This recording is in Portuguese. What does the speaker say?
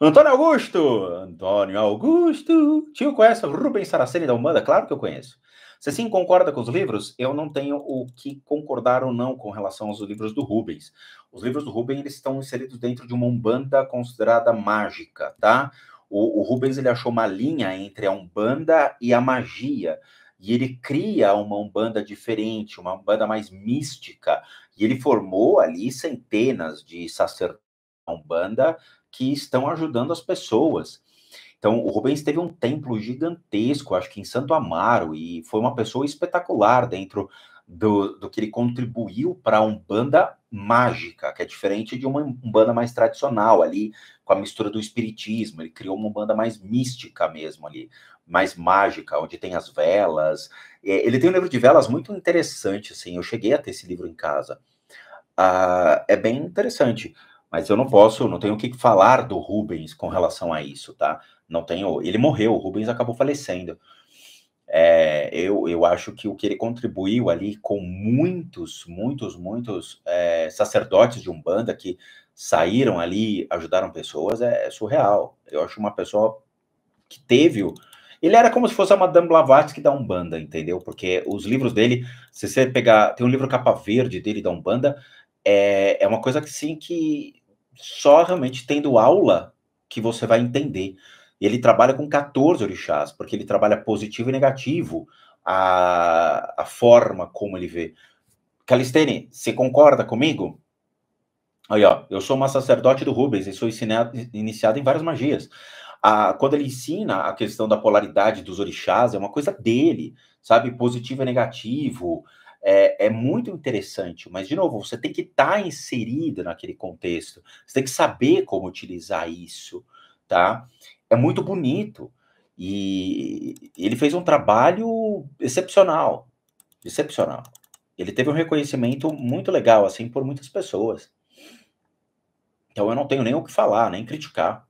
Antônio Augusto! Antônio Augusto! Tio, conhece o Rubens Saraceni da umbanda? Claro que eu conheço. Você sim concorda com os livros? Eu não tenho o que concordar ou não com relação aos livros do Rubens. Os livros do Rubens eles estão inseridos dentro de uma umbanda considerada mágica, tá? O, o Rubens ele achou uma linha entre a umbanda e a magia e ele cria uma umbanda diferente, uma umbanda mais mística, e ele formou ali centenas de sacerdotes umbanda que estão ajudando as pessoas. Então, o Rubens teve um templo gigantesco, acho que em Santo Amaro, e foi uma pessoa espetacular dentro do, do que ele contribuiu para um banda mágica, que é diferente de uma banda mais tradicional, ali com a mistura do espiritismo. Ele criou uma banda mais mística mesmo ali, mais mágica, onde tem as velas. É, ele tem um livro de velas muito interessante, assim. Eu cheguei a ter esse livro em casa. Ah, é bem interessante mas eu não posso, não tenho o que falar do Rubens com relação a isso, tá? Não tenho. Ele morreu, o Rubens acabou falecendo. É, eu, eu acho que o que ele contribuiu ali com muitos, muitos, muitos é, sacerdotes de Umbanda que saíram ali, ajudaram pessoas, é, é, surreal. Eu acho uma pessoa que teve o. Ele era como se fosse a Madame Blavatsky da Umbanda, entendeu? Porque os livros dele, se você pegar. Tem um livro capa verde dele da Umbanda, é, é uma coisa que sim que só realmente tendo aula que você vai entender. ele trabalha com 14 orixás, porque ele trabalha positivo e negativo, a, a forma como ele vê. Calistene, você concorda comigo? Aí, ó, eu sou uma sacerdote do Rubens e sou iniciado em várias magias. A, quando ele ensina a questão da polaridade dos orixás, é uma coisa dele, sabe? Positivo e negativo, é, é muito interessante, mas, de novo, você tem que estar tá inserido naquele contexto, você tem que saber como utilizar isso, tá? É muito bonito. E ele fez um trabalho excepcional, excepcional. Ele teve um reconhecimento muito legal, assim, por muitas pessoas. Então eu não tenho nem o que falar, nem criticar.